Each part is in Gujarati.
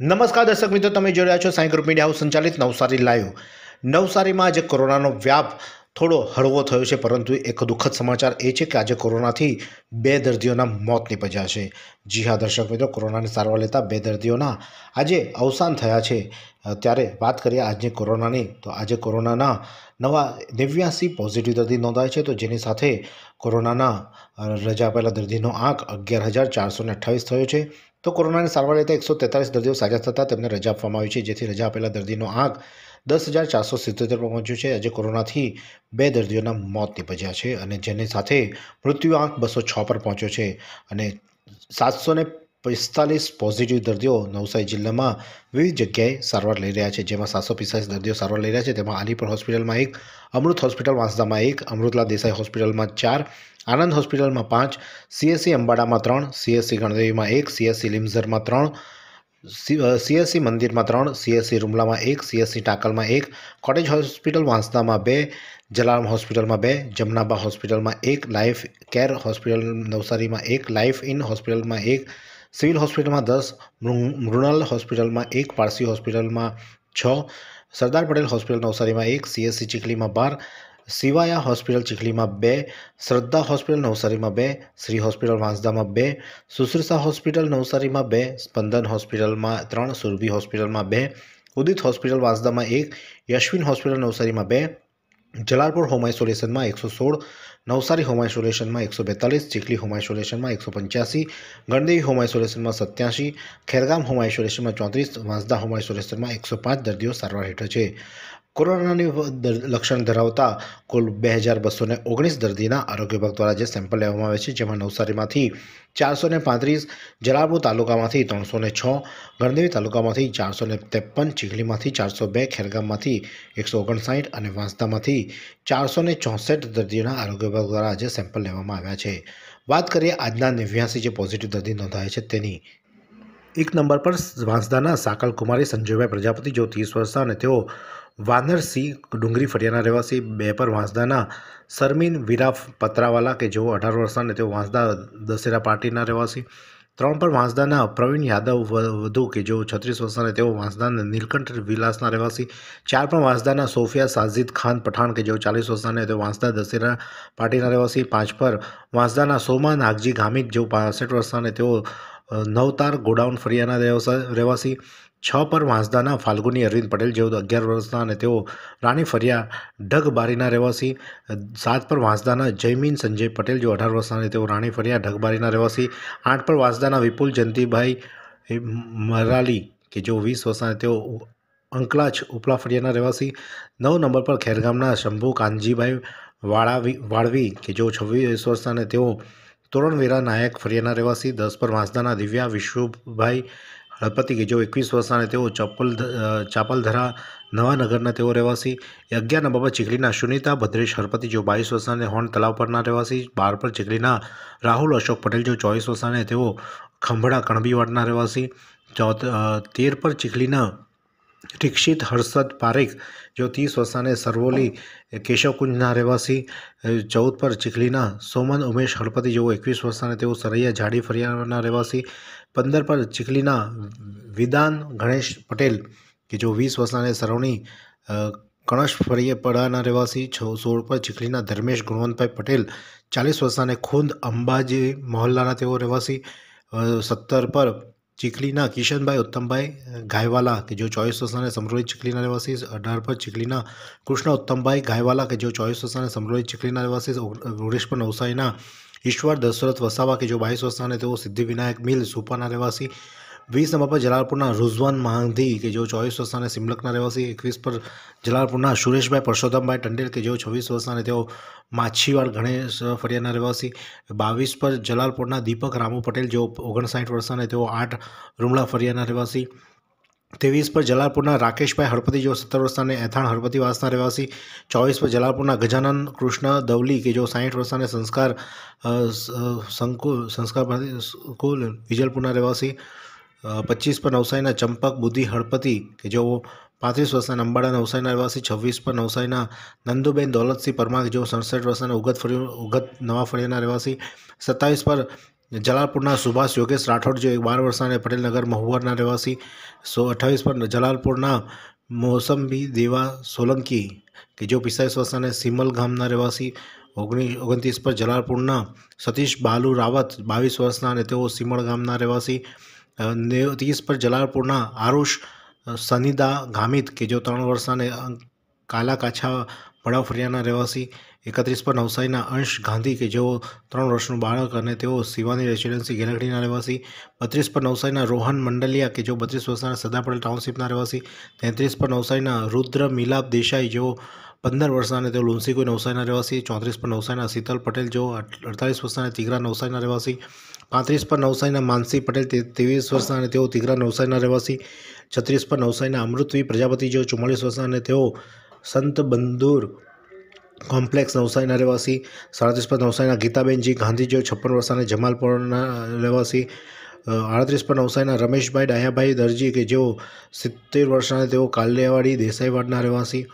નમસ્કાર દર્શક મિત્રો તમે જોઈ રહ્યા છો સાંઈ ગ્રુપ મીડિયા હાઉસ સંચાલિત નવસારી લાઈવ નવસારીમાં આજે કોરોનાનો વ્યાપ થોડો હળવો થયો છે પરંતુ એક દુઃખદ સમાચાર એ છે કે આજે કોરોનાથી બે દર્દીઓના મોત નીપજ્યા છે જી હા દર્શક મિત્રો કોરોનાની સારવાર લેતા બે દર્દીઓના આજે અવસાન થયા છે ત્યારે વાત કરીએ આજની કોરોનાની તો આજે કોરોનાના નવા નેવ્યાસી પોઝિટિવ દર્દી નોંધાય છે તો જેની સાથે કોરોનાના રજા પહેલાં દર્દીનો આંક અગિયાર હજાર ચારસો ને અઠ્ઠાવીસ થયો છે તો કોરોનાની સારવાર લેતા એકસો તેતાલીસ દર્દીઓ સાજા થતાં તેમને રજા આપવામાં આવી છે જેથી રજા આપેલા દર્દીનો આંક દસ હજાર ચારસો સિત્તોતેર પર પહોંચ્યું છે આજે કોરોનાથી બે દર્દીઓના મોત નિપજ્યા છે અને જેની સાથે મૃત્યુઆંક બસો છ પર પહોંચ્યો છે અને સાતસો ને પિસ્તાલીસ પોઝિટિવ દર્દીઓ નવસારી જિલ્લામાં વિવિધ જગ્યાએ સારવાર લઈ રહ્યા છે જેમાં સાતસો પિસ્તાલીસ દર્દીઓ સારવાર લઈ રહ્યા છે તેમાં આલીપુર હોસ્પિટલમાં એક અમૃત હોસ્પિટલ વાંસદામાં એક અમૃતલા દેસાઈ હોસ્પિટલમાં ચાર આનંદ હોસ્પિટલમાં પાંચ સીએસસી અંબાડામાં ત્રણ સીએસસી ગણદેવીમાં એક સીએસસી લીમઝરમાં ત્રણ સીએસસી મંદિરમાં ત્રણ સીએસસી રૂમલામાં એક સીએસસી ટાકલમાં એક કોટેજ હોસ્પિટલ વાંસદામાં બે જલારામ હોસ્પિટલમાં બે જમનાબા હોસ્પિટલમાં એક લાઈફ કેર હોસ્પિટલ નવસારીમાં એક લાઈફ ઇન હોસ્પિટલમાં એક સિવિલ હોસ્પિટલમાં દસ મૃણાલ હોસ્પિટલમાં એક પારસી હોસ્પિટલમાં છ સરદાર પટેલ હોસ્પિટલ નવસારીમાં એક સીએસસી ચીખલીમાં બાર શિવાયા હોસ્પિટલ ચીખલીમાં બે શ્રદ્ધા હોસ્પિટલ નવસારીમાં બે શ્રી હોસ્પિટલ વાંસદામાં બે સુશ્રુષા હોસ્પિટલ નવસારીમાં બે સ્પંદન હોસ્પિટલમાં ત્રણ સુરભી હોસ્પિટલમાં બે ઉદિત હોસ્પિટલ વાંસદામાં એક યશવિન હોસ્પિટલ નવસારીમાં બે જલાલપુર હોમ આઇસોલેશનમાં એકસો સોળ નવસારી હોમ આઇસોલેશનમાં એકસો બેતાલીસ ચીખલી હોમ આઇસોલેશનમાં એકસો પંચ્યાસી ગણદેવી હોમ આઇસોલેશનમાં સત્યાસી ખેરગામ હોમ આઇસોલેશનમાં ચોત્રીસ વાંસદા હોમ આઇસોલેશનમાં એકસો પાંચ દર્દીઓ સારવાર હેઠળ છે કોરોનાની લક્ષણ ધરાવતા કુલ બે હજાર બસોને ઓગણીસ દર્દીના આરોગ્ય વિભાગ દ્વારા જે સેમ્પલ લેવામાં આવે છે જેમાં નવસારીમાંથી ચારસો ને પાંત્રીસ જલાલપુર તાલુકામાંથી ત્રણસો ને છ ગણદેવી તાલુકામાંથી ચારસો ને ત્રેપન ચીખલીમાંથી ચારસો બે ખેરગામમાંથી એકસો ઓગણસાઠ અને વાંસદામાંથી ચારસો ને ચોસઠ દર્દીઓના આરોગ્ય વિભાગ દ્વારા આજે સેમ્પલ લેવામાં આવ્યા છે વાત કરીએ આજના નેવ્યાસી જે પોઝિટિવ દર્દી નોંધાયા છે તેની એક નંબર પર વાંસદાના સાકલ કુમારી સંજયભાઈ પ્રજાપતિ જો ત્રીસ વર્ષના અને તેઓ વાનરસિંહ ડુંગરી ફળિયાના રહેવાસી બે પર વાંસદાના સરમીન વીરા પત્રાવાલા કે જેઓ અઢાર વર્ષના અને તેઓ વાંસદા દશેરા પાર્ટીના રહેવાસી ત્રણ પર વાંસદાના પ્રવીણ યાદવ વધુ કે જેઓ છત્રીસ વર્ષના તેઓ વાંસદાના નીલકંઠ વિલાસના રહેવાસી ચાર પણ વાંસદાના સોફિયા સાજિદ ખાન પઠાણ કે જેઓ ચાલીસ વર્ષના તેઓ વાંસદા દશેરા પાર્ટીના રહેવાસી પાંચ પર વાંસદાના સોમા નાગજી ગામિત જેઓ પાસઠ વર્ષના તેઓ નવતાર ગોડાઉન ફળિયાના રહેવાસી છ પર વાંસદાના ફાલ્ગુની અરવિંદ પટેલ જેઓ અગિયાર વર્ષના અને તેઓ રાણી ફરિયા ઢગ બારીના રહેવાસી સાત પર વાંસદાના જયમીન સંજય પટેલ જેઓ અઢાર વર્ષના અને તેઓ રાણી ફરિયા બારીના રહેવાસી આઠ પર વાંસદાના વિપુલ જયંતિભાઈ મરાલી કે જેઓ વીસ વર્ષના તેઓ અંકલાચ ઉપલા ફરિયાના રહેવાસી નવ નંબર પર ખેરગામના શંભુ કાનજીભાઈ વાળાવી વાળવી કે જેઓ છવ્વીસ વર્ષના અને તેઓ તોરણવેરા નાયક ફરિયાના રહેવાસી દસ પર વાંસદાના દિવ્યા વિશ્વભાઈ હળપતિ કે જેઓ એકવીસ વર્ષના તેઓ ચપલ ચાપલધરા નવાનગરના તેઓ રહેવાસી અગિયાર નંબર પર ચીખલીના સુનિતા ભદ્રેશ હળપતિ જેઓ બાવીસ વર્ષના અને તલાવ પરના રહેવાસી બાર પર ચીખલીના રાહુલ અશોક પટેલ જેઓ ચોવીસ વર્ષના તેઓ ખંભડા કણબીવાડના રહેવાસી તેર પર ચીખલીના દીક્ષિત હર્ષદ પારેખ જો ત્રીસ વર્ષાને સરવોલી કેશવકુંજના રહેવાસી ચૌદ પર ચીખલીના સોમન ઉમેશ હળપતિ જેવો એકવીસ વર્ષના તેઓ સરૈયા જાડી ફરિયાના રહેવાસી પંદર પર ચીખલીના વિદાન ગણેશ પટેલ કે જો વીસ વર્ષાને સરવણી કણશ ફરિયાપડાના રહેવાસી છ સોળ પર ચીખલીના ધર્મેશ ગુણવંતભાઈ પટેલ ચાલીસ વર્ષાને ખૂંદ અંબાજી મહોલ્લાના તેઓ રહેવાસી સત્તર પર चिखलीना किशन भाई उत्तम भाई घायवाला के जो चौबीस वसान समरोही चिखलीना निवासी अडर पर चिखलीना कृष्ण उत्तम भाई घायवाला के जो चौबीस वसान समरोही चिखलीना निवासी रुड़ेश्वर नौसाईना ईश्वर दशरथ वसावा के जो बाईस वसान है तो सिद्धि विनायक मिल सुपाना निवासी વીસ નંબર પર જલાલપુરના રુઝવાન મહાંધી કે જેઓ ચોવીસ વર્ષના અને સિમલકના રહેવાસી એકવીસ પર જલાલપુરના સુરેશભાઈ પરસોત્તમભાઈ ટંડેલ કે જેઓ છવ્વીસ વર્ષના તેઓ માછીવાડ ગણેશ ફળિયાના રહેવાસી બાવીસ પર જલાલપુરના દીપક રામુ પટેલ જેઓ ઓગણસાઠ વર્ષના તેઓ આઠ રૂમલા ફળિયાના રહેવાસી ત્રેવીસ પર જલાલપુરના રાકેશભાઈ હળપતિ જેઓ સત્તર વર્ષના એથાણ હળપતિ વાસના રહેવાસી ચોવીસ પર જલાલપુરના ગજાનન કૃષ્ણ દવલી કે જેઓ સાહીઠ વર્ષના સંસ્કાર સંકુલ સંસ્કાર સંકુલ વિજલપુરના રહેવાસી પચીસ પર નવસારીના ચંપક બુદ્ધિ હળપતિ કે જેઓ પાંત્રીસ વર્ષના અંબાડા નવસારીના રહેવાસી છવ્વીસ પર નવસારીના નંદુબેન દોલતસિંહ પરમાર જેઓ સડસઠ વર્ષના ઉગત ફરી ઉગત નવા ફળિયાના રહેવાસી સત્તાવીસ પર જલાલપુરના સુભાષ યોગેશ રાઠોડ જે બાર વર્ષના અને પટેલનગર મહુવારના રહેવાસી સો અઠ્ઠાવીસ પર જલાલપુરના મોસંબી દેવા સોલંકી કે જેઓ પિસ્તાલીસ વર્ષના સિમલ ગામના રહેવાસી ઓગણીસ ઓગણત્રીસ પર જલાલપુરના સતીશ બાલુ રાવત બાવીસ વર્ષના અને તેઓ સિમળ ગામના રહેવાસી ત્રીસ પર જલાલપુરના આરુષ સનિદા ગામિત કે જો ત્રણ વર્ષના કાલા કાછા વડા ફરિયાના રહેવાસી એકત્રીસ પર નવસારીના અંશ ગાંધી કે જેઓ ત્રણ વર્ષનું બાળક અને તેઓ શિવાની રેસિડેન્સી ગેલકડીના રહેવાસી બત્રીસ પર નવસારીના રોહન મંડલિયા કે જેઓ બત્રીસ વર્ષના સદાપડેલ ટાઉનશીપના રહેવાસી તેત્રીસ પર નવસારીના રુદ્ર મિલાપ દેસાઈ જેઓ પંદર વર્ષના અને તેઓ કોઈ નવસારીના રહેવાસી ચોત્રીસ પર નવસારીના શીતલ પટેલ જેઓ અડતાલીસ વર્ષના તિગરા નવસારીના રહેવાસી પાંત્રીસ પર નવસારીના માનસી પટેલ ત્રેવીસ વર્ષના અને તેઓ તિગરા નવસારીના રહેવાસી છત્રીસ પર નવસારીના અમૃતવી પ્રજાપતિ જેઓ ચુમ્માલીસ વર્ષના અને તેઓ સંત બંદુર કોમ્પ્લેક્સ નવસારીના રહેવાસી સાડત્રીસ પર નવસારીના ગીતાબેનજી ગાંધી જેઓ છપ્પન વર્ષના અને જમાલપુરના રહેવાસી આડત્રીસ પર નવસારીના રમેશભાઈ ડાયાભાઈ દરજી કે જેઓ સિત્તેર વર્ષના તેઓ કાલિયાવાડી દેસાઈવાડના રહેવાસી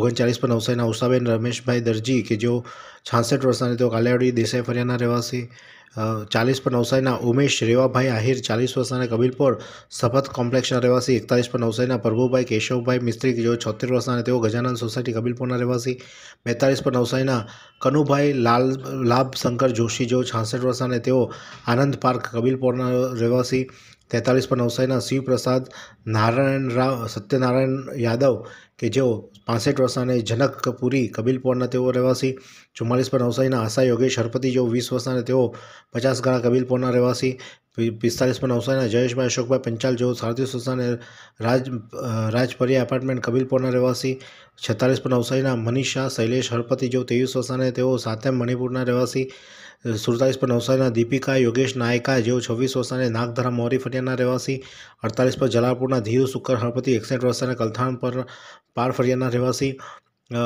ઓગણચાલીસ પર નવસારીના ઉષાબેન રમેશભાઈ દરજી કે જેઓ છાસઠ વર્ષના તેઓ કાલિયાવાડી દેસાઈ ફરિયાના રહેવાસી ચાલીસ પર નવસારીના ઉમેશ રેવાભાઈ આહિર ચાલીસ વર્ષના કબીલપોર શપથ કોમ્પ્લેક્ષના રહેવાસી એકતાલીસ પર નવસારીના પ્રભુભાઈ કેશવભાઈ મિસ્ત્રી કે જેઓ છોતેર વર્ષના તેઓ ગજાનંદ સોસાયટી કબીલપોરના રહેવાસી બેતાલીસ પર નવસારીના કનુભાઈ લાલ લાભશંકર જોશી જેઓ છાસઠ વર્ષના તેઓ આનંદ પાર્ક કબીલપોરના રહેવાસી તેતાલીસ પર નવસારીના શિવપ્રસાદ નારાયણ રાવ સત્યનારાયણ યાદવ કે જેઓ પાસઠ વર્ષના જનક કપૂરી કબીલપોરના તેઓ રહેવાસી ચુમ્માલીસ પર નવસારીના આશા યોગેશ હરપતિ જેઓ વીસ વર્ષના તેઓ પચાસ ગાળા કબીલપોરના રહેવાસી પિસ્તાલીસ પર નવસારીના જયેશભાઈ અશોકભાઈ પંચાલ જેઓ સાડત્રીસ વર્ષના રાજ રાજપરિયા એપાર્ટમેન્ટ કબીલપોરના રહેવાસી છેતાલીસ પર નવસારીના મનીષ શાહ શૈલેષ હરપતિ જેઓ ત્રેવીસ વર્ષના તેઓ સાતેમ મણિપુરના રહેવાસી સુડતાલીસ પર નવસારીના દીપિકા યોગેશ નાયકા જેઓ છવ્વીસ વર્ષના નાગધરા મોરી ફરિયાના રહેવાસી અડતાલીસ પર જલાપુરના ધીરુ સુકર હળપતિ એકસઠ વર્ષના કલથાણ પર પાર ફરિયાના રહેવાસી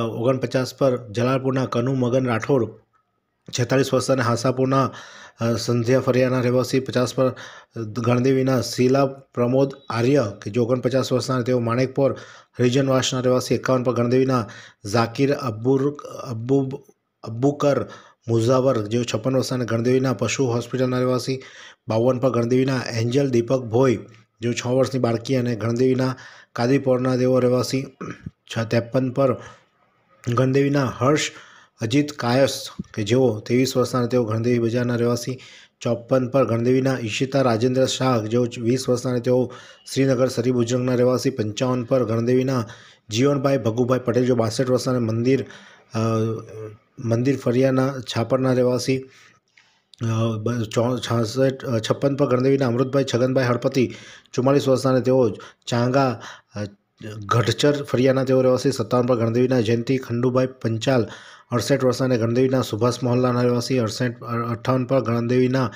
ઓગણપચાસ પર જલાલપુરના કનુ મગન રાઠોડ છેતાલીસ વર્ષના હાસાપુરના સંધ્યા ફરિયાના રહેવાસી પચાસ પર ગણદેવીના શીલા પ્રમોદ આર્ય કે જે ઓગણપચાસ વર્ષના તેઓ માણેકપોર રિજનવાસના રહેવાસી એકાવન પર ગણદેવીના ઝાકીર અબ્બુર અબ્બુ અબ્બુકર મુઝાવર જેઓ છપ્પન વર્ષના ગણદેવીના પશુ હોસ્પિટલના રહેવાસી બાવન પર ગણદેવીના એન્જલ દીપક ભોઈ જેઓ છ વર્ષની બાળકી અને ગણદેવીના કાદીપોરના તેઓ રહેવાસી છ ત્રેપન પર ગણદેવીના હર્ષ અજીત કાયસ કે જેઓ ત્રેવીસ વર્ષના તેઓ ગણદેવી બજારના રહેવાસી ચોપન પર ગણદેવીના ઈશિતા રાજેન્દ્ર શાહ જેઓ વીસ વર્ષના તેઓ શ્રીનગર સરી બુજરંગના રહેવાસી પંચાવન પર ગણદેવીના જીવનભાઈ ભગુભાઈ પટેલ જો બાસઠ વર્ષના મંદિર મંદિર ફરિયાના છાપરના રહેવાસી છાસઠ છપ્પન પર ગણદેવીના અમૃતભાઈ છગનભાઈ હળપતિ ચુમ્માલીસ વર્ષના તેઓ ચાંગા ગઢચર ફરિયાના તેઓ રહેવાસી સત્તાવન પર ગણદેવીના જયંતિ ખંડુભાઈ પંચાલ અડસઠ વર્ષના અને ગણદેવીના સુભાષ મહોલ્લાના રહેવાસી અડસઠ અઠ્ઠાવન પર ગણદેવીના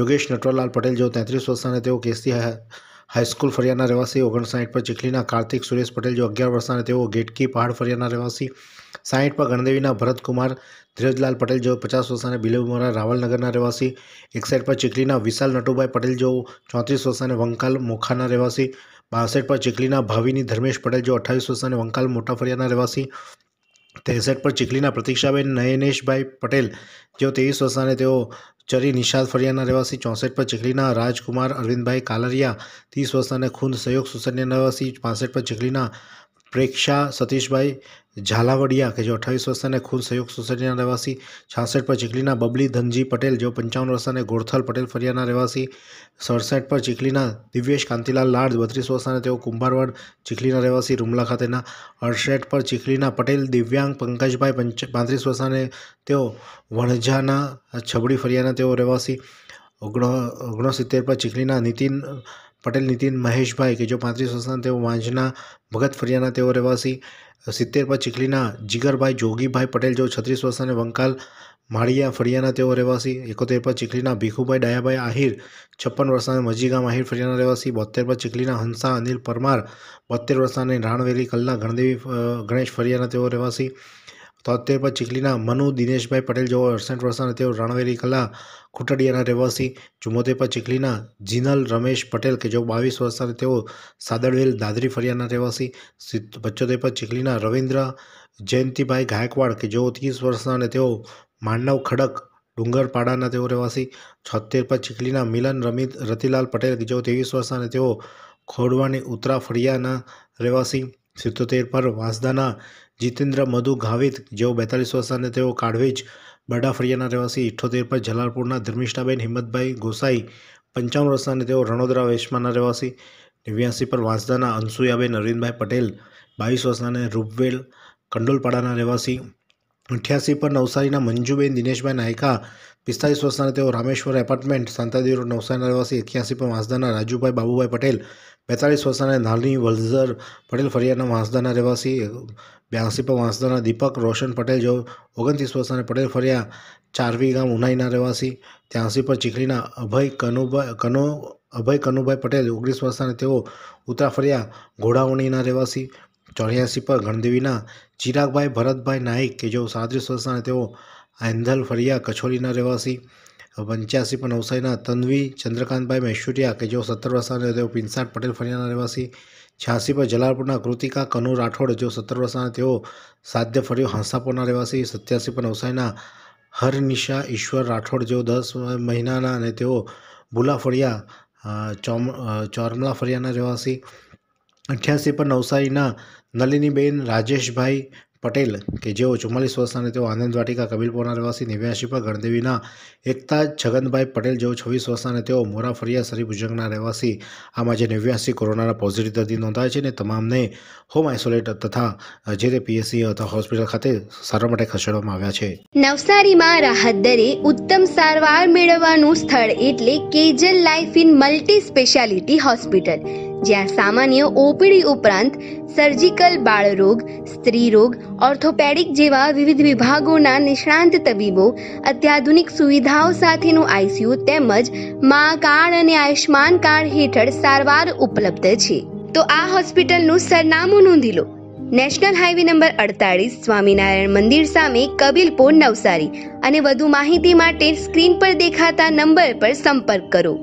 યોગેશ નટવરલાલ પટેલ જેઓ તેત્રીસ વર્ષના તેઓ કેસી હાઈસ્કૂલ ફરિયાના રહેવાસી ઓગણસાઠ પર ચીખલીના કાર્તિક સુરેશ પટેલ જો અગિયાર વર્ષના તેઓ ગેટકી પહાડ ફરિયાના રહેવાસી સાઠ પર ગણદેવીના ભરતકુમાર ધીરજલાલ પટેલ જેઓ પચાસ વર્ષના બિલેબુમરા રાવલનગરના રહેવાસી એક એકસઠ પર ચીખલીના વિશાલ નટુભાઈ પટેલ જેઓ ચોત્રીસ વર્ષાને વંકાલ મોખાના રહેવાસી બાસઠ પર ચીખલીના ભાવિની ધર્મેશ પટેલ જેઓ અઠ્ઠાવીસ વર્ષના વંકાલ મોટા ફરિયાના રહેવાસી તેસઠ પર ચીખલીના પ્રતિક્ષાબેન નયનેશભાઈ પટેલ જેઓ ત્રેવીસ વર્ષાને તેઓ ચરી નિષાદ ફળિયાના રહેવાસી ચોસઠ પર ચીખલીના રાજકુમાર અરવિંદભાઈ કાલરિયા ત્રીસ વર્ષના અને ખૂંદ સહયોગ સુસનના રહેવાસી પાસઠ પર ચીખલીના પ્રેક્ષા સતીશભાઈ ઝાલાવડિયા કે જેઓ અઠ્ઠાવીસ વર્ષના ખુદ સંયુક્ત સોસાયટીના રહેવાસી છાસઠ પર ચીખલીના બબલી ધનજી પટેલ જેઓ પંચાવન વર્ષના ગોરથલ પટેલ ફરિયાના રહેવાસી સડસઠ પર ચીખલીના દિવ્યેશ કાંતિલાલ લાડ બત્રીસ વર્ષના તેઓ કુંભારવાડ ચીખલીના રહેવાસી રૂમલા ખાતેના અડસઠ પર ચીખલીના પટેલ દિવ્યાંગ પંકજભાઈ પંચ પાંત્રીસ વર્ષના તેઓ વણજાના છબડી ફરિયાના તેઓ રહેવાસી ઓગણો ઓગણસિત્તેર પર ચીખલીના નીતિન પટેલ નીતિન મહેશભાઈ કે જો પાંત્રીસ વર્ષના તેઓ વાંજના ભગત ફરિયાના તેઓ રહેવાસી સિત્તેર પર ચીખલીના જીગરભાઈ જોગીભાઈ પટેલ જો છત્રીસ વર્ષના વંકાલ માળિયા ફરિયાના તેઓ રહેવાસી એકોતેર પર ચીખલીના ભીખુભાઈ ડાયાભાઈ આહિર છપ્પન વર્ષના મજીગામ આહિર ફળિયાના રહેવાસી બોતેર પર ચીખલીના હંસા અનિલ પરમાર બોતેર વર્ષના રાણવેલી કલના ગણદેવી ગણેશ ફરિયાના તેઓ રહેવાસી તોતેર પર ચીખલીના મનુ દિનેશભાઈ પટેલ જેઓ અડસઠ વર્ષના તેઓ રણવેરી કલા ખુટડિયાના રહેવાસી ચુમ્મોતેર પર ચીખલીના જીનલ રમેશ પટેલ કે જેઓ બાવીસ વર્ષના તેઓ સાદડવેલ દાદરી ફરિયાના રહેવાસી પંચોતેર પર ચીખલીના રવિન્દ્ર જયંતિભાઈ ગાયકવાડ કે જેઓ ત્રીસ વર્ષના અને તેઓ માંડવ ખડક ડુંગરપાડાના તેઓ રહેવાસી છોતેર પર ચીખલીના મિલન રમિત રતિલાલ પટેલ કે જેઓ ત્રેવીસ વર્ષના અને તેઓ ખોડવાની ઉત્તરા ફળિયાના રહેવાસી સિત્તોતેર પર વાંસદાના જીતેન્દ્ર મધુ ગાવિત જેઓ બેતાલીસ વર્ષ તેઓ કાળવેજ બરડાફળિયાના રહેવાસી ઇઠ્ઠોતેર પર જલાલપુરના ધર્મિષ્ઠાબેન હિંમતભાઈ ગોસાઈ પંચાવન વર્ષના તેઓ રણોદરા વેશમાના રહેવાસી નેવ્યાસી પર વાંસદાના અનસુયાબેન અરવિંદભાઈ પટેલ બાવીસ વર્ષના રૂપવેલ કંડોલપાડાના રહેવાસી અઠ્યાસી પર નવસારીના મંજુબેન દિનેશભાઈ નાયકા પિસ્તાલીસ વર્ષના તેઓ રામેશ્વર એપાર્ટમેન્ટ સાંતાદેવ નવસારીના રહેવાસી એક્યાસી પર વાંસદાના રાજુભાઈ બાબુભાઈ પટેલ બેતાળીસ વર્ષના નાની વલઝર પટેલ ફરિયાના વાંસદાના રહેવાસી બ્યાસી પર વાંસદાના દીપક રોશન પટેલ જો ઓગણત્રીસ વર્ષના પટેલ ફરિયા ચારવી ગામ ઉનાઈના રહેવાસી ત્યાંસી પર ચીખલીના અભય કનુભાઈ કનો અભય કનુભાઈ પટેલ ઓગણીસ વર્ષના તેઓ ઉતરા ફરિયા ઘોડાવણીના રહેવાસી ચોર્યાસી પર ગણદેવીના ચિરાગભાઈ ભરતભાઈ નાઈક કે જેઓ સાડત્રીસ વર્ષના તેઓ આંધલ ફરિયા કછોલીના રહેવાસી પંચ્યાસી પણ નવસારીના તન્વી ચંદ્રકાંતભાઈ મહેશુરિયા કે જેઓ સત્તર વર્ષના તેઓ પિંસાટ પટેલ ફળિયાના રહેવાસી છ્યાસી પર જલાલપુરના કૃતિકા કનુ રાઠોડ જેઓ સત્તર વર્ષના તેઓ સાધ્ય ફળિયો હાંસાપુરના રહેવાસી સત્યાસી પર નવસારીના હરનિશા ઈશ્વર રાઠોડ જેઓ દસ મહિનાના અને તેઓ ભૂલા ફળિયા ચોમ ચોરમલા ફળિયાના રહેવાસી અઠ્યાસી પર નવસારીના નલિનીબેન રાજેશભાઈ પટેલ કે જેઓ ચુમ્માલીસ વર્ષના તેઓ આનંદ વાટિકા કબીલપુરના રહેવાસી નેવ્યાસી પર ગણદેવીના એકતા છગનભાઈ પટેલ જેઓ છવ્વીસ વર્ષના અને તેઓ મોરા ફરિયા સરી ભુજંગના રહેવાસી આમાં જે નેવ્યાસી કોરોનાના પોઝિટિવ દર્દી નોંધાય છે અને તમામને હોમ આઇસોલેટ તથા જે તે પીએસસી અથવા હોસ્પિટલ ખાતે સારવાર માટે ખસેડવામાં આવ્યા છે નવસારીમાં રાહત દરે ઉત્તમ સારવાર મેળવવાનું સ્થળ એટલે Kejal life in multi speciality hospital જ્યાં સામાન્ય ઓપીડી ઉપરાંત સર્જિકલ બાળરોગ સ્ત્રીરોગ ઓર્થોપેડિક જેવા વિવિધ વિભાગોના નિષ્ણાંત તબીબો અત્યાધુનિક સુવિધાઓ સાથેનું આઈસીયુ તેમજ મા કાર્ડ અને આયુષ્માન કાર્ડ હેઠળ સારવાર ઉપલબ્ધ છે તો આ હોસ્પિટલનું સરનામું નોંધી લો નેશનલ હાઈવે નંબર અડતાળીસ સ્વામિનારાયણ મંદિર સામે કબીલપોર નવસારી અને વધુ માહિતી માટે સ્ક્રીન પર દેખાતા નંબર પર સંપર્ક કરો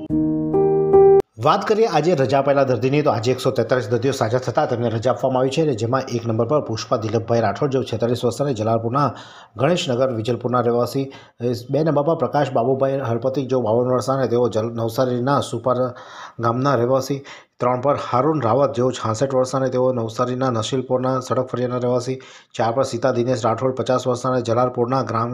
વાત કરીએ આજે રજા પહેલાં દર્દીની તો આજે એકસો તેત્રીસ દર્દીઓ સાજા થતાં તેમને રજા આપવામાં આવી છે અને જેમાં એક નંબર પર પુષ્પા દિલીપભાઈ રાઠોડ જેઓ છેતાલીસ વર્ષના જલાલપુરના ગણેશનગર વિજલપુરના રહેવાસી બે નંબર પર પ્રકાશ બાબુભાઈ હળપતિ જેઓ બાવન વર્ષના તેઓ જલ નવસારીના સુપર ગામના રહેવાસી ત્રણ પર હારુન રાવત જેઓ છાસઠ વર્ષના તેઓ નવસારીના નસીલપુરના સડક ફરિયાના રહેવાસી ચાર પર સીતા દિનેશ રાઠોડ પચાસ વર્ષના જલારપુરના ગ્રામ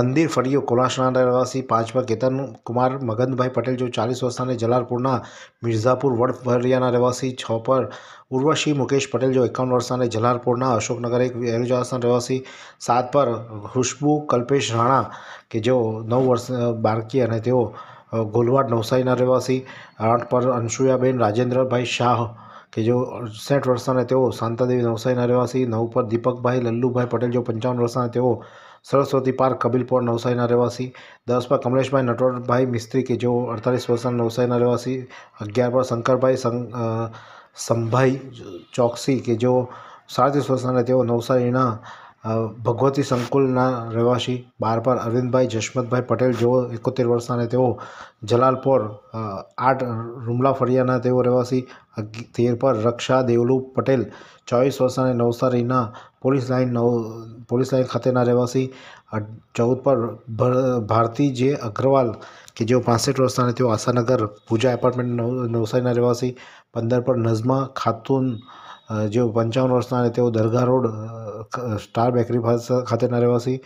મંદિર ફળિયો કોલાસના રહેવાસી પાંચ પર કેતન કુમાર મગનભાઈ પટેલ જેઓ ચાલીસ વર્ષના જલારપુરના મિર્ઝાપુર વડ ફળિયાના રહેવાસી છ પર ઉર્વશી મુકેશ પટેલ જેઓ એકાવન વર્ષના જલારપુરના અશોકનગર એક એરજાસના રહેવાસી સાત પર ખુશ્બુ કલ્પેશ રાણા કે જેઓ નવ વર્ષ બાળકી અને તેઓ ગોલવાડ નવસારીના રહેવાસી આઠ પર અનસુયાબેન રાજેન્દ્રભાઈ શાહ કે જો અડસઠ વર્ષના તેઓ શાંતાદેવી નવસારીના રહેવાસી નવ પર દીપકભાઈ લલ્લુભાઈ પટેલ જો પંચાવન વર્ષના તેઓ સરસ્વતી પાર્ક કબીલપોર નવસારીના રહેવાસી દસ પર કમલેશભાઈ નટવરભાઈ મિસ્ત્રી કે જેઓ અડતાલીસ વર્ષના નવસારીના રહેવાસી અગિયાર પર શંકરભાઈ સંભાઈ ચોકસી કે જેઓ સાડત્રીસ વર્ષના તેઓ નવસારીના ભગવતી સંકુલના રહેવાસી બારપાર અરવિંદભાઈ જશમતભાઈ પટેલ જેઓ એકોતેર વર્ષના તેઓ જલાલપોર આઠ રૂમલા ફળિયાના તેઓ રહેવાસી તેર પર રક્ષા દેવલુ પટેલ ચોવીસ વર્ષના અને નવસારીના પોલીસ લાઇન નવ પોલીસ લાઇન ખાતેના રહેવાસી ચૌદ પર ભારતી જે અગ્રવાલ કે જેઓ પાસઠ વર્ષના તેઓ આશાનગર પૂજા એપાર્ટમેન્ટ નવસારીના રહેવાસી પંદર પર નઝમા ખાતુન જેઓ પંચાવન વર્ષના અને તેઓ દરગાહ રોડ સ્ટાર બેકરી ખાતેના રહેવાસી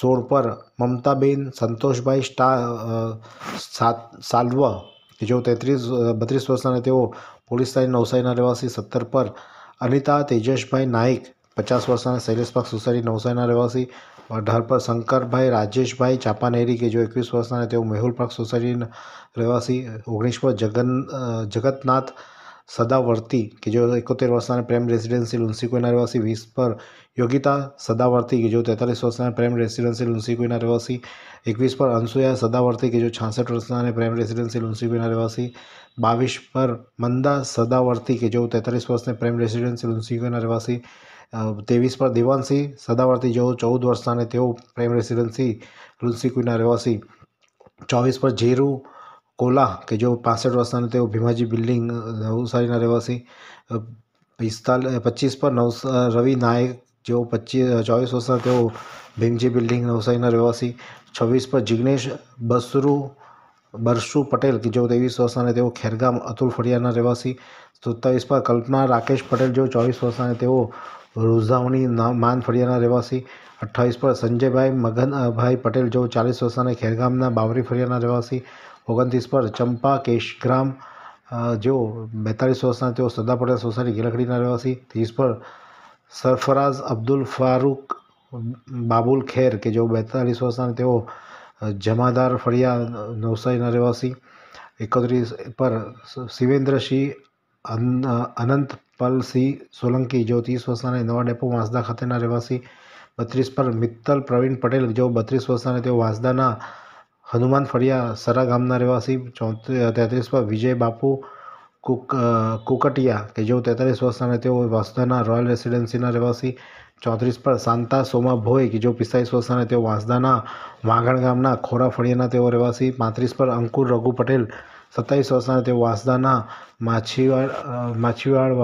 સોળ પર મમતાબેન સંતોષભાઈ સ્ટાર સાત સાલ્વ કે જેઓ તેત્રીસ બત્રીસ વર્ષના અને તેઓ પોલીસ લાઇન નવસારીના રહેવાસી સત્તર પર અનિતા તેજસભાઈ નાઇક પચાસ વર્ષના અને શૈલેષ પાક સોસાયટી નવસારીના રહેવાસી અઢાર પર શંકરભાઈ રાજેશભાઈ ચાપાનેરી કે જેઓ એકવીસ વર્ષના અને તેઓ મેહુલ પાક સોસાયટીના રહેવાસી ઓગણીસ પર જગન જગતનાથ सदावर्ती कि जो इकोतेर वर्ष प्रेम रेसिडेंसी उन्सी कोई निवासी वीस पर योगिता सदावर्ती कि जो तैंतालीस वर्ष प्रेम रेसिडेंसी उन्सी कोई निवासी एक पर अनसुया सदावर्ती कि जो छासठ वर्ष प्रेम रेसिडेंसी उन्सी कोई निवासी बाईस पर मंदा सदावर्ती के जो तैंतालीस वर्ष प्रेम रेसिडेंसी उन्सी कोई निवासी तेवीस पर दीवानसिंह सदावर्ती जो चौदह वर्ष प्रेम रेसिडेंसी लुन्सी कोई निवासी चौबीस पर झीरू કોલા કે જો પાસઠ વર્ષના તેઓ ભીમાજી બિલ્ડિંગ નવસારીના રહેવાસી પિસ્તાલીસ પચીસ પર નવ રવિ નાયક જેઓ પચીસ ચોવીસ વર્ષના તેઓ ભીમજી બિલ્ડિંગ નવસારીના રહેવાસી છવ્વીસ પર જિગ્નેશ બસરુ બરસુ પટેલ કે જો ત્રેવીસ વર્ષના તેઓ ખેરગામ અતુલ ફળિયાના રહેવાસી સુડતાલીસ પર કલ્પના રાકેશ પટેલ જેઓ ચોવીસ વર્ષના તેઓ રૂઝાવણી માન ફળિયાના રહેવાસી અઠ્ઠાવીસ પર સંજયભાઈ મગનભાઈ પટેલ જેઓ ચાલીસ વર્ષના ખેરગામના બાવરી ફળિયાના રહેવાસી ઓગણત્રીસ પર ચંપા કેશગ્રામ જેઓ બેતાલીસ વર્ષના તેઓ સરદાર પટેલ સોસાયટી ગેલકડીના રહેવાસી ત્રીસ પર સરફરાઝ અબ્દુલ ફારૂક બાબુલ ખેર કે જેઓ બેતાલીસ વર્ષના તેઓ જમાદાર ફળિયા નવસારીના રહેવાસી એકત્રીસ પર સિવેન્દ્રસિંહ અનંત પલસિંહ સોલંકી જેઓ ત્રીસ વર્ષના નવા ડેપો વાંસદા ખાતેના રહેવાસી બત્રીસ પર મિત્તલ પ્રવીણ પટેલ જેઓ બત્રીસ વર્ષના તેઓ વાંસદાના હનુમાન ફળિયા સરા ગામના રહેવાસી ચોત્રી તેત્રીસ પર વિજય બાપુ કુક કુકટિયા કે જેઓ તેતાલીસ વર્ષના અને તેઓ વાંસદાના રોયલ રેસિડેન્સીના રહેવાસી ચોત્રીસ પર શાંતા સોમા ભોઈ કે જેઓ પિસ્તાલીસ વર્ષના અને તેઓ વાંસદાના વાઘણ ગામના ખોરા ફળિયાના તેઓ રહેવાસી પાંત્રીસ પર અંકુર રઘુ પટેલ સત્તાવીસ વર્ષના તેઓ વાંસદાના માછીવાડ માછીવાડ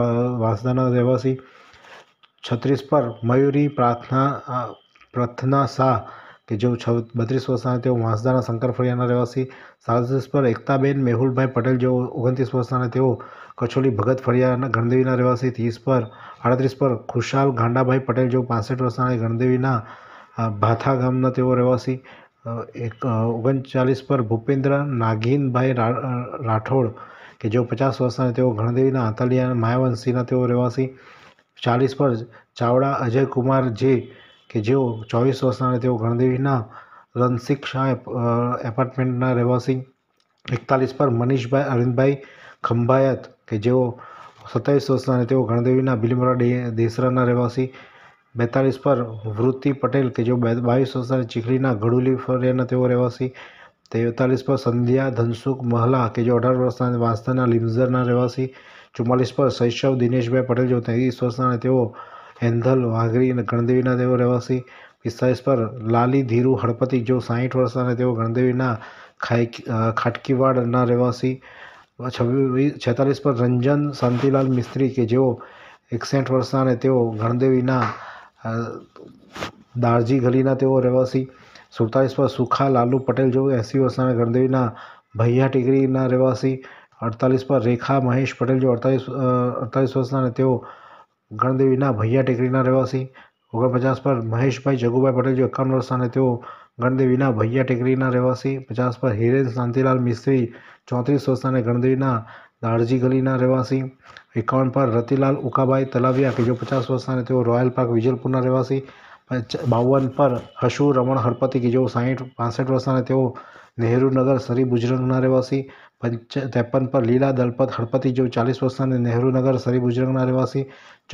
વાંસદાના રહેવાસી છત્રીસ પર મયુરી પ્રાર્થના પ્રાર્થના શાહ કે જેઓ છ બત્રીસ વર્ષના તેઓ વાંસદાના શંકર ફળિયાના રહેવાસી પર એકતાબેન મેહુલભાઈ પટેલ જેઓ ઓગણત્રીસ વર્ષના તેઓ કચોલી ભગત ફળિયાના ગણદેવીના રહેવાસી ત્રીસ પર આડત્રીસ પર ખુશાલ ગાંડાભાઈ પટેલ જેઓ પાસઠ વર્ષના ગણદેવીના ભાથા ગામના તેઓ રહેવાસી એક ઓગણચાલીસ પર ભૂપેન્દ્ર નાગિનભાઈ રાઠોડ કે જેઓ પચાસ વર્ષના તેઓ ગણદેવીના આંતલિયા માયાવંશીના તેઓ રહેવાસી ચાલીસ પર ચાવડા અજય કુમાર જે કે જેઓ ચોવીસ વર્ષના અને તેઓ ગણદેવીના રણસિક શાહ એપાર્ટમેન્ટના રહેવાસી એકતાલીસ પર મનીષભાઈ અરવિંદભાઈ ખંભાયત કે જેઓ સત્તાવીસ વર્ષના અને તેઓ ગણદેવીના બિલીમોરા દેસરાના રહેવાસી બેતાલીસ પર વૃત્તિ પટેલ કે જેઓ બાવીસ વર્ષના ચીખલીના ઘડુલી ફરિયાના તેઓ રહેવાસી તેતાલીસ પર સંધ્યા ધનસુખ મહલા કે જેઓ અઢાર વર્ષના વાંસદાના લીમઝરના રહેવાસી ચુમ્માલીસ પર શૈશવ દિનેશભાઈ પટેલ જેઓ તેવીસ વર્ષના અને તેઓ હેન્ધલ વાઘરી અને ગણદેવીના તેઓ રહેવાસી પિસ્તાલીસ પર લાલી ધીરુ હળપતિ જેઓ સાહીઠ વર્ષના અને તેઓ ગણદેવીના ખાઈ ખાટકીવાડના રહેવાસી છવ્વીસ છેતાલીસ પર રંજન શાંતિલાલ મિસ્ત્રી કે જેઓ એકસઠ વર્ષના અને તેઓ ગણદેવીના દારજી ગલીના તેઓ રહેવાસી સુડતાલીસ પર સુખા લાલુ પટેલ જેઓ એંસી વર્ષના ગણદેવીના ભૈયા ટેકરીના રહેવાસી અડતાલીસ પર રેખા મહેશ પટેલ જેઓ અડતાલીસ અડતાલીસ વર્ષના અને તેઓ ગણદેવીના ભૈયા ટેકરીના રહેવાસી ઓગણપચાસ પર મહેશભાઈ જગુભાઈ પટેલ જે એકાવન વર્ષના તેઓ ગણદેવીના ભૈયા ટેકરીના રહેવાસી પચાસ પર હિરેન શાંતિલાલ મિસ્ત્રી ચોત્રીસ વર્ષના અને ગણદેવીના દાળજી ગલીના રહેવાસી એકાવન પર રતિલાલ ઉકાભાઈ તલાવિયા કે જો પચાસ વર્ષના અને તેઓ રોયલ પાર્ક વિજલપુરના રહેવાસી બાવન પર હશુ રમણ હરપતિ કે જેઓ સાહીઠ પાસઠ વર્ષના અને તેઓ નહેરુ નગર સરી બુજરંગના રહેવાસી ત્રેપન પર લીલા દલપત હળપતિ જો ચાલીસ વર્ષના અને નહેરુનગર સરી બુજરંગના રહેવાસી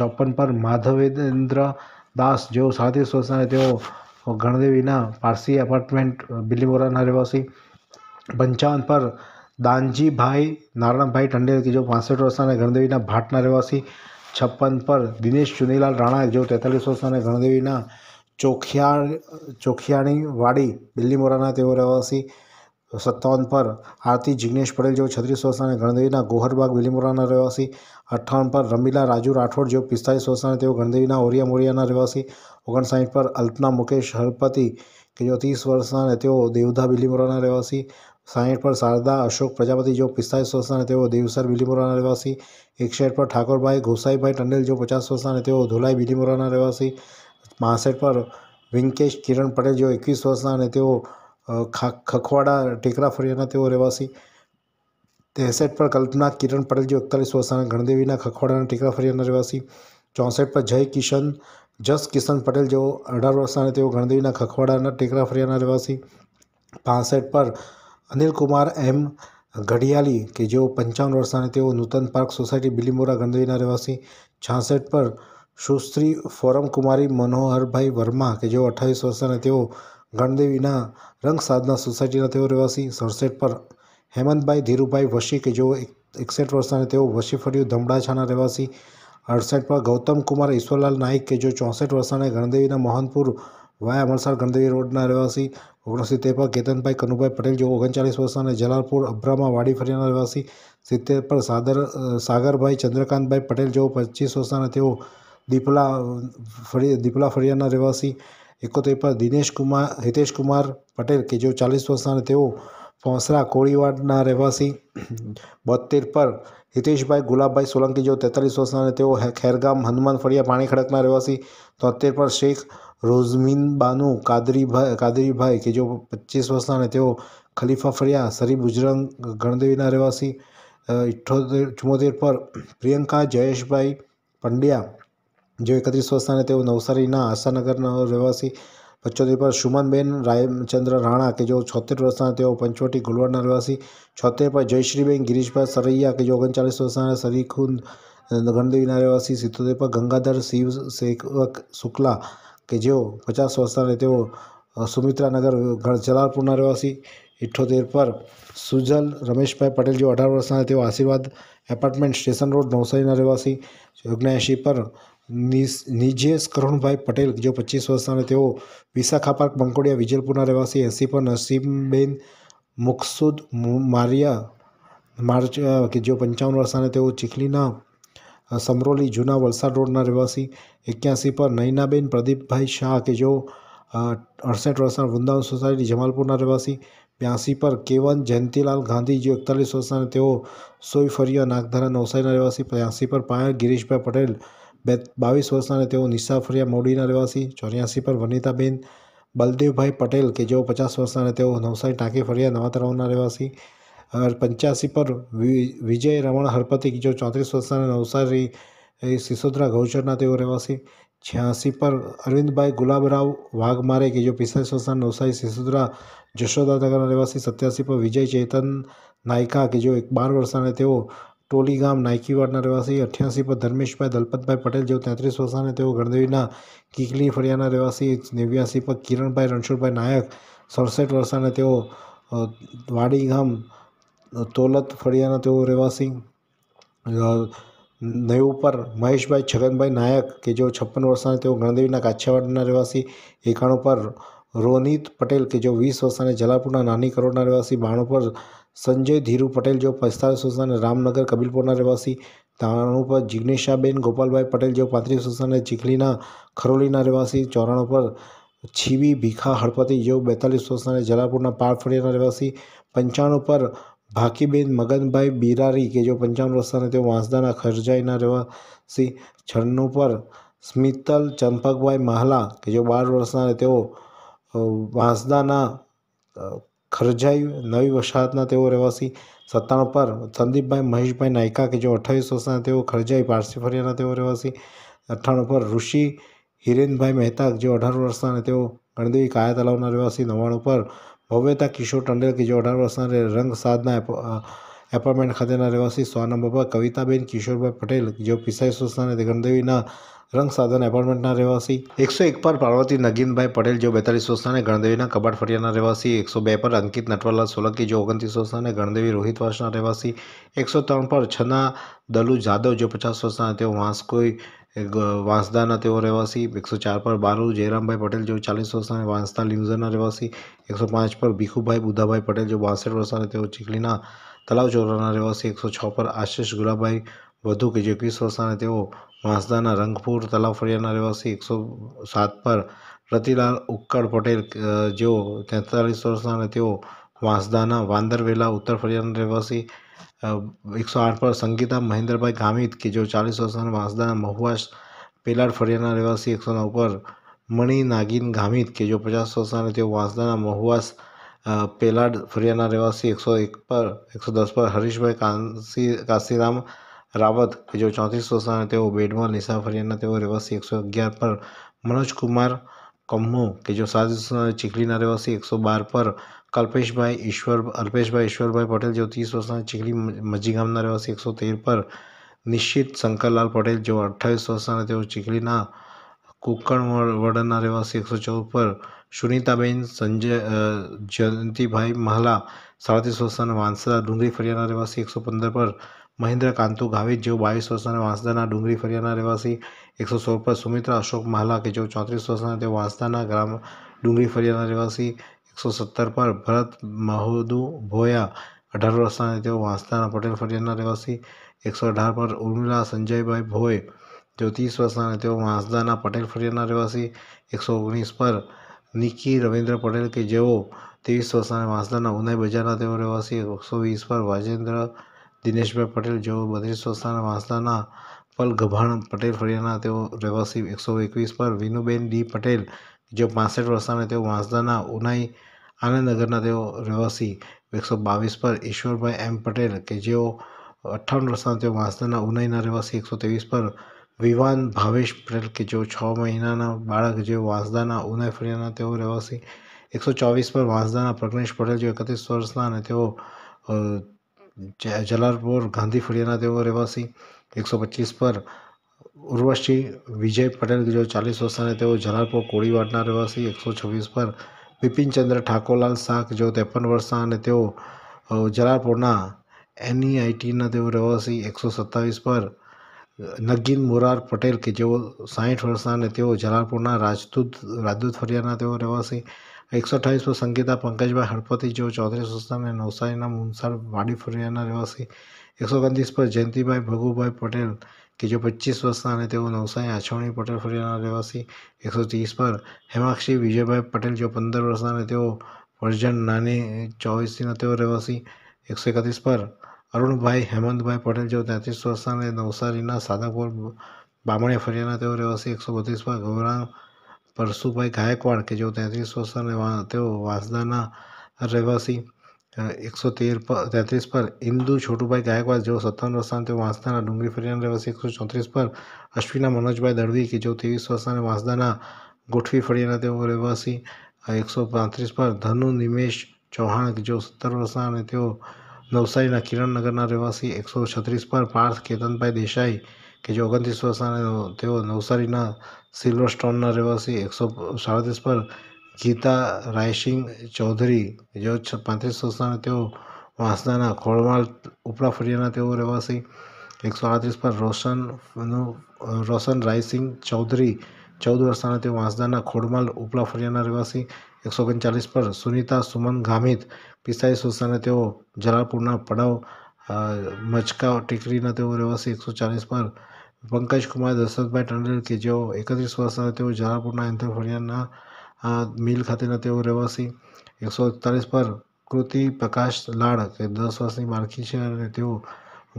ચોપન પર માધવેન્દ્ર દાસ જેઓ સાડત્રીસ વર્ષના તેઓ ગણદેવીના પારસી એપાર્ટમેન્ટ બિલીમોરાના રહેવાસી પંચાવન પર દાનજીભાઈ નારાયણભાઈ ટંડેલ કે જેઓ પાસઠ વર્ષના ગણદેવીના ભાટના રહેવાસી છપ્પન પર દિનેશ ચુનીલાલ રાણા જેઓ તેતાલીસ વર્ષના ગણદેવીના ચોખિયા ચોખિયાણી વાડી મોરાના તેઓ રહેવાસી 57 पर आरती जिग्नेश पटेल जो 36 वर्षના ગણદેવીના ગોહરવાગ બિલીમોરાના રહેવાસી 58 पर रमीला राजू राठौड़ जो 45 वर्षના તેઓ ગણદેવીના ઓરિયા મોરિયાના રહેવાસી 59 पर अलतना मुकेश હરપતી કે જે 30 વર્ષના તેઓ દેવદા બિલીમોરાના રહેવાસી 60 पर शारदा अशोक પ્રજાપતિ જો 45 વર્ષના તેઓ દેવસર બિલીમોરાના રહેવાસી 61 पर ठाकुरભાઈ ગોસાઈભાઈ ટનલ જો 50 વર્ષના તેઓ ધોલાઈ બિલીમોરાના રહેવાસી 62 पर विन्केश किरण પટેલ જો 21 વર્ષના તેઓ ખખવાડા ટેકરા ફરિયાના તેઓ રહેવાસી તેસઠ પર કલ્પના કિરણ પટેલ જે એકતાલીસ વર્ષના ગણદેવીના ખખવાડાના ટેકરા ફળિયાના રહેવાસી ચોસઠ પર જય કિશન જસ કિશન પટેલ જેઓ અઢાર વર્ષના તેઓ ગણદેવીના ખખવાડાના ટેકરા ફળિયાના રહેવાસી પાસઠ પર અનિલ કુમાર એમ ઘડિયાલી કે જેઓ પંચાવન વર્ષના તેઓ નૂતન પાર્ક સોસાયટી બિલીમોરા ગણદેવીના રહેવાસી છાસઠ પર સુશ્રી ફોરમ કુમારી મનોહરભાઈ વર્મા કે જેઓ અઠ્ઠાવીસ વર્ષના તેઓ ગણદેવીના રંગ સાધના સોસાયટીના તેઓ રહેવાસી સડસઠ પર હેમંતભાઈ ધીરુભાઈ વશી કે જેઓ એકસઠ વર્ષના તેઓ વશી ફળિયું ધમડાછાના રહેવાસી અડસઠ પર ગૌતમ કુમાર ઈશ્વરલાલ નાઇક કે જો ચોસઠ વર્ષના ગણદેવીના મોહનપુર વાયા અમરસર ગણદેવી રોડના રહેવાસી ઓગણસિત્તેર પર કેતનભાઈ કનુભાઈ પટેલ જેઓ ઓગણચાલીસ વર્ષના જલાલપુર અબ્રામા વાડી ફરિયાના રહેવાસી સિત્તેર પર સાદર સાગરભાઈ ચંદ્રકાંતભાઈ પટેલ જેઓ પચીસ વર્ષના તેઓ દીપલા ફળી દીપલા ફળિયાના રહેવાસી એકોતેર પર દિનેશ કુમાર હિતેશ કુમાર પટેલ કે જેઓ ચાલીસ વર્ષના અને તેઓ ફોંસરા કોળીવાડના રહેવાસી બોતેર પર હિતેશભાઈ ગુલાબભાઈ સોલંકી જેઓ તેતાલીસ વર્ષના અને તેઓ ખેરગામ હનુમાન ફળિયા પાણી ખડકના રહેવાસી તોતેર પર શેખ રોઝમીન બાનુ કાદરીભાઈ કાદરીભાઈ કે જેઓ પચીસ વર્ષના અને તેઓ ખલીફા ફળિયા સરી બુજરંગ ગણદેવીના રહેવાસી ઇઠ્ઠોતેર ચુમ્મોતેર પર પ્રિયંકા જયેશભાઈ પંડ્યા જે એકત્રીસ વર્ષના તેઓ નવસારીના આશાનગરના રહેવાસી પચોતેર પર સુમનબેન રાયચંદ્ર રાણા કે જેઓ છોતેર વર્ષના તેઓ પંચવટી ગુલવાડના રહેવાસી છોતેર પર જયશ્રીબેન ગિરીશભાઈ સરૈયા કે જે ઓગણચાલીસ વર્ષના સરીખુંદ ગણદેવીના રહેવાસી સિત્તોતેર પર ગંગાધર શિવ શેખવક શુક્લા કે જેઓ પચાસ વર્ષના તેઓ સુમિત્રાનગર જલાલપુરના રહેવાસી ઇઠ્ઠોતેર પર સુજલ રમેશભાઈ પટેલ જેઓ અઢાર વર્ષના તેઓ આશીર્વાદ એપાર્ટમેન્ટ સ્ટેશન રોડ નવસારીના રહેવાસી ઓગણએંશી પર નિજેશ કરુણભાઈ પટેલ જેઓ પચીસ વર્ષના અને તેઓ વિશાખા પાર્ક બંકોડિયા વિજલપુરના રહેવાસી એસી પર નસીમબેન મુકસુદ મારિયા માર્ચ કે જેઓ પંચાવન વર્ષના અને તેઓ ચીખલીના સમરોલી જૂના વલસાડ રોડના રહેવાસી એક્યાસી પર નૈનાબેન પ્રદીપભાઈ શાહ કે જેઓ અડસઠ વર્ષના વૃંદાવન સોસાયટી જમાલપુરના રહેવાસી બ્યાસી પર કેવન જયંતિલાલ ગાંધી જે એકતાલીસ વર્ષના તેઓ સોઈ ફરિયા નાગધારા નવસારીના રહેવાસી બ્યાસી પર પાયલ ગિરીશભાઈ પટેલ બે બાવીસ વર્ષના અને તેઓ નિશાફરિયા મોડીના રહેવાસી ચોર્યાસી પર વનિતાબેન બલદેવભાઈ પટેલ કે જેઓ પચાસ વર્ષના અને તેઓ નવસારી ટાંકી ફરિયા નવા તળાવના રહેવાસી પંચ્યાસી પર વિ વિજય રમણ હરપતિ કે જેઓ ચોત્રીસ વર્ષના નવસારી સિસોદરા ગૌચરના તેઓ રહેવાસી છ્યાસી પર અરવિંદભાઈ ગુલાબરાવ વાઘમારે કે જેઓ પિસ્તાલીસ વર્ષના નવસારી સિસોદરા જશોદાનગરના રહેવાસી સત્યાસી પર વિજય ચેતન નાયકા કે જેઓ એક બાર વર્ષના અને તેઓ ટોલી ગામ નાયકી નાયકીવાડના રહેવાસી અઠ્યાસી પર ધર્મેશભાઈ દલપતભાઈ પટેલ જેઓ તેત્રીસ વર્ષના તેઓ ગણદેવીના કીકલી ફળિયાના રહેવાસી નેવ્યાસી પર કિરણભાઈ રણછોડભાઈ નાયક સડસઠ વર્ષના તેઓ વાડી ગામ તોલત ફળિયાના તેઓ રહેવાસી નેવું પર મહેશભાઈ છગનભાઈ નાયક કે જેઓ છપ્પન વર્ષના તેઓ ગણદેવીના કાછિયાવાડના રહેવાસી એકાણું પર રોનિત પટેલ કે જેઓ વીસ વર્ષના જલાપુરના નાની કરોડના રહેવાસી બાણું પર સંજય ધીરુ પટેલ જેઓ પિસ્તાલીસ વર્ષના રામનગર કબીલપુરના રહેવાસી ત્રાણું પર જિજ્ઞેશાબેન ગોપાલભાઈ પટેલ જેઓ પાંત્રીસ વર્ષના ચીખલીના ખરોલીના રહેવાસી ચોરાણું પર છીવી ભીખા હળપતિ જેઓ બેતાલીસ વર્ષના જલાપુરના પારફળિયાના રહેવાસી પંચાણું પર ભાકીબેન મગનભાઈ બિરારી કે જેઓ પંચાવન વર્ષના તેઓ વાંસદાના ખરજાઈના રહેવાસી છન્નું પર સ્મિતલ ચંપકભાઈ મહલા કે જેઓ બાર વર્ષના તેઓ વાંસદાના ખરજાઈ નવી વસાહતના તેઓ રહેવાસી સત્તાણું પર સંદીપભાઈ મહેશભાઈ નાયકા કે જેઓ અઠ્ઠાવીસ વર્ષના તેઓ ખરજાઈ પારસી ફરિયાના તેઓ રહેવાસી અઠ્ઠાણું પર ઋષિ હિરેનભાઈ મહેતા જેઓ અઢાર વર્ષના અને તેઓ ગણદેવી કાયા તલાવના રહેવાસી નવ્વાણું પર ભવ્યતા કિશોર ટંડેલ કે જેઓ અઢાર વર્ષના રંગ સાધના એપાર્ટમેન્ટ ખાતેના રહેવાસી સો નંબર કવિતાબેન કિશોરભાઈ પટેલ જેઓ પિસાઈ સંસ્થાને ગણદેવીના રંગ સાધન એપાર્ટમેન્ટના રહેવાસી એકસો એક પર પાર્વતી નગીનભાઈ પટેલ જેઓ બેતાલીસ સંસ્થાને ગણદેવીના કબાટ ફળિયાના રહેવાસી એકસો બે પર અંકિત નટવરલાલ સોલંકી જેઓ ઓગણત્રીસ સંસ્થાને ગણદેવી રોહિતવાસના રહેવાસી એકસો ત્રણ પર છના દલુ જાદવ જેઓ પચાસ સંસ્થાના તેઓ વાંસકોઈ વાંસદાના તેઓ રહેવાસી એકસો ચાર પર બારુ જયરામભાઈ પટેલ જેઓ ચાલીસ વર્ષના વાંસદા લિંઝરના રહેવાસી એકસો પાંચ પર ભીખુભાઈ બુધાભાઈ પટેલ જેઓ બાસઠ વર્ષના તેઓ ચીખલીના તલાવ ચોરાના રહેવાસી એકસો છ પર આશિષ ગુલાબભાઈ વધુ કે જે એકવીસ વર્ષના તેઓ વાંસદાના રંગપુર તલાવ ફળિયાના રહેવાસી એકસો સાત પર રતિલાલ ઉક્કડ પટેલ જેઓ તેતાલીસ વર્ષના અને તેઓ વાંસદાના વાંદરવેલા ઉત્તર ફળિયાના રહેવાસી એકસો આઠ પર સંગીતા મહેન્દ્રભાઈ ગામિત કે જેઓ ચાલીસ વર્ષના વાંસદાના મહુવાસ પેલાડ ફળિયાના રહેવાસી એકસો નવ પર મણી નાગીન ગામિત કે જેઓ પચાસ વર્ષના અને તેઓ વાંસદાના મહુવાસ પેલાડ ફરિયાના રહેવાસી એકસો એક પર એકસો દસ પર હરીશભાઈ કાંસી કાશીરામ રાવત કે જેઓ ચોત્રીસ વર્ષના તેઓ બેડમાં નિશા ફરિયાના તેઓ રહેવાસી એકસો અગિયાર પર મનોજકુમાર કમ્મુ કે જો સાત ચીખલીના રહેવાસી એકસો બાર પર કલ્પેશભાઈ ઈશ્વર અલ્પેશભાઈ ઈશ્વરભાઈ પટેલ જેઓ ત્રીસ વર્ષના ચીખલી મજી ગામના રહેવાસી એકસો તેર પર નિશ્ચિત શંકરલાલ પટેલ જેઓ અઠ્ઠાવીસ વર્ષના તેઓ ચીખલીના કુકણ વડના રહેવાસી એકસો ચૌદ પર સુનિતાબેન સંજય જયંતિભાઈ મહાલા સાડત્રીસ વર્ષના વાંસદા ડુંગળી ફરિયાના રહેવાસી એકસો પંદર પર મહેન્દ્ર કાંતુ ગાવિત જેઓ બાવીસ વર્ષના વાંસદાના ડુંગળી ફરિયાના રહેવાસી એકસો સોળ પર સુમિત્રા અશોક મહાલા કે જેઓ ચોત્રીસ વર્ષના તેઓ વાંસદાના ગ્રામ ડુંગળી ફરિયાના રહેવાસી એકસો સત્તર પર ભરત મહુદુ ભોયા અઢાર વર્ષના તેઓ વાંસદાના પટેલ ફરિયાના રહેવાસી એકસો અઢાર પર ઉર્મિલા સંજયભાઈ ભોય તેઓ ત્રીસ વર્ષના તેઓ વાંસદાના પટેલ ફરિયાના રહેવાસી એકસો ઓગણીસ પર નિકી રવિન્દ્ર પટેલ કે જેઓ ત્રેવીસ વર્ષના વાંસદાના ઉનાઈ બજારના તેઓ રહેવાસી એકસો વીસ પર વાજેન્દ્ર દિનેશભાઈ પટેલ જેઓ બત્રીસ વર્ષના વાંસદાના પલ ગભાણ પટેલ ફળિયાના તેઓ રહેવાસી એકસો એકવીસ પર વિનુબેન ડી પટેલ જેઓ પાસઠ વર્ષના તેઓ વાંસદાના ઉનાઈ આનંદનગરના તેઓ રહેવાસી એકસો બાવીસ પર ઈશ્વરભાઈ એમ પટેલ કે જેઓ અઠ્ઠાવન વર્ષના તેઓ વાંસદાના ઉનાઈના રહેવાસી એકસો ત્રેવીસ પર વિવાન ભાવેશ પટેલ કે જેઓ છ મહિનાના બાળક જે વાંસદાના ઉનાફળિયાના તેઓ રહેવાસી એકસો ચોવીસ પર વાંસદાના પ્રજ્ઞેશ પટેલ જે એકત્રીસ વર્ષના અને તેઓ જલારપુર ગાંધી ફળિયાના તેઓ રહેવાસી એકસો પચીસ પર ઉર્વશી વિજય પટેલ કે જેઓ ચાલીસ વર્ષના તેઓ જલારપુર કોળીવાડના રહેવાસી એકસો છવ્વીસ પર બિપિનચંદ્ર ઠાકોરલાલ શાહ જેઓ ત્રેપન વર્ષના અને તેઓ જલાલપોરના એનઈઆઈટીના તેઓ રહેવાસી એકસો સત્તાવીસ પર નગીન મોરાર પટેલ કે જેઓ સાહીઠ વર્ષના અને તેઓ જલાલપુરના રાજદૂત રાજદૂત ફરિયાના તેઓ રહેવાસી એકસો અઠાવીસમાં સંગીતા પંકજભાઈ હળપતિ જેઓ ચૌધરી સુસ્તાન અને નવસારીના મુનસાર વાડી ફરિયાના રહેવાસી એકસો ઓગણત્રીસ પર જયંતિભાઈ ભગુભાઈ પટેલ કે જેઓ પચીસ વર્ષના અને તેઓ નવસારી આછવણી પટેલ ફરિયાના રહેવાસી એકસો ત્રીસ પર હેમાક્ષી વિજયભાઈ પટેલ જેઓ પંદર વર્ષના અને તેઓ વર્જન નાની ચોવીસના તેઓ રહેવાસી એકસો એકત્રીસ પર અરુણભાઈ હેમંતભાઈ પટેલ જેઓ તેત્રીસ સ્વસ્થાન અને નવસારીના સાદાપુર બામણિયા ફરિયાના તેઓ રહેવાસી એકસો બત્રીસમાં ગૌરામ પરસુભાઈ ગાયકવાડ કે જેઓ ત્યાંથી સ્વસ્થાન તેઓ વાંસદાના રહેવાસી એકસો તેર પર તેત્રીસ પર ઇન્દુ છોટુભાઈ ગાયકવાડ જેઓ સત્તાવન સ્થાન તેઓ વાંસદાના ડુંગળી ફરિયાના રહેવાસી એકસો ચોત્રીસ પર અશ્વિના મનોજભાઈ દળવી કે જેઓ ત્રેવીસ સ્થાને વાંસદાના ગોઠવી ફળિયાના તેઓ રહેવાસી એકસો પાંત્રીસ પર ધનુ નિમેશ ચૌહાણ કે જેઓ સત્તર વર્ષના અને તેઓ નવસારીના કિરણનગરના રહેવાસી એકસો છત્રીસ પર પાર્થ કેતનભાઈ દેસાઈ કે જે ઓગણત્રીસ વર્ષના તેઓ નવસારીના સિલ્વર સ્ટોનના રહેવાસી એકસો સાડત્રીસ પર ગીતા રાયસિંહ ચૌધરી જેઓ પાંત્રીસ વર્ષના તેઓ વાંસદાના ખોળમાળ ઉપરા ફળિયાના તેઓ રહેવાસી એકસો આડત્રીસ પર રોશન રોશન રાયસિંહ ચૌધરી ચૌદ વર્ષના તેઓ વાંસદાના ખોડમાલ ઉપલા ફળિયાના રહેવાસી એકસો ઓગણચાલીસ પર સુનિતા સુમન ગામિત પિસ્તાલીસ વર્ષના તેઓ જલાલપુરના પડાવ મચકા ટેકરીના તેઓ રહેવાસી એકસો ચાલીસ પર પંકજ કુમાર દશરથભાઈ ટંડેલ કે જેઓ એકત્રીસ વર્ષના તેઓ જલાલપુરના એન્થોફળિયાના મિલ ખાતેના તેઓ રહેવાસી એકસો અડતાલીસ પર કૃતિ પ્રકાશ લાડ કે દસ વર્ષની બાળકી છે અને તેઓ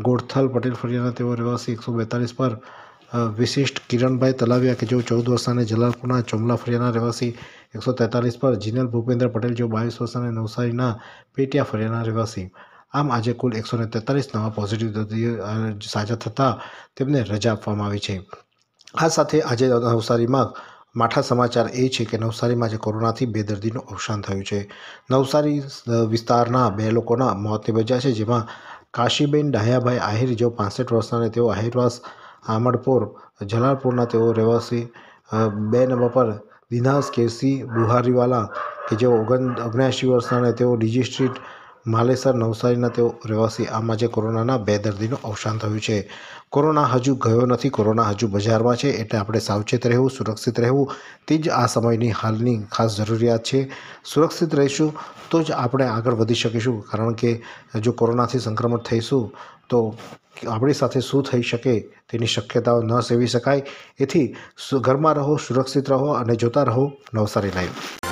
ગોઠથલ પટેલ ફળિયાના તેઓ રહેવાસી એકસો બેતાલીસ પર વિશિષ્ટ કિરણભાઈ તલાવ્યા કે જેઓ ચૌદ વર્ષના જલાલપુરના ચોમલા ફરિયાના રહેવાસી એકસો તેતાલીસ પર જીનલ ભૂપેન્દ્ર પટેલ જેઓ બાવીસ વર્ષના નવસારીના પેટિયા ફરિયાના રહેવાસી આમ આજે કુલ એકસો તેતાલીસ નવા પોઝિટિવ દર્દીઓ સાજા થતાં તેમને રજા આપવામાં આવી છે આ સાથે આજે નવસારીમાં માઠા સમાચાર એ છે કે નવસારીમાં જે કોરોનાથી બે દર્દીનું અવસાન થયું છે નવસારી વિસ્તારના બે લોકોના મોત નિપજ્યા છે જેમાં કાશીબેન ડાહ્યાભાઈ આહિર જેઓ પાસઠ વર્ષના અને તેઓ આહિરવાસ આમડપોર જલાલપોરના તેઓ રહેવાસી બે નંબર પર દિનાસ કેસી બુહારીવાલા કે જેઓ ઓગણ ઓગણ્યાસી વર્ષના અને તેઓ ડીજી સ્ટ્રીટ માલેસર નવસારીના તેઓ રહેવાસી આમાં જે કોરોનાના બે દર્દીનું અવસાન થયું છે કોરોના હજુ ગયો નથી કોરોના હજુ બજારમાં છે એટલે આપણે સાવચેત રહેવું સુરક્ષિત રહેવું તે જ આ સમયની હાલની ખાસ જરૂરિયાત છે સુરક્ષિત રહીશું તો જ આપણે આગળ વધી શકીશું કારણ કે હજુ કોરોનાથી સંક્રમણ થઈશું તો આપણી સાથે શું થઈ શકે તેની શક્યતાઓ ન સેવી શકાય એથી ઘરમાં રહો સુરક્ષિત રહો અને જોતા રહો નવસારી લાઈવ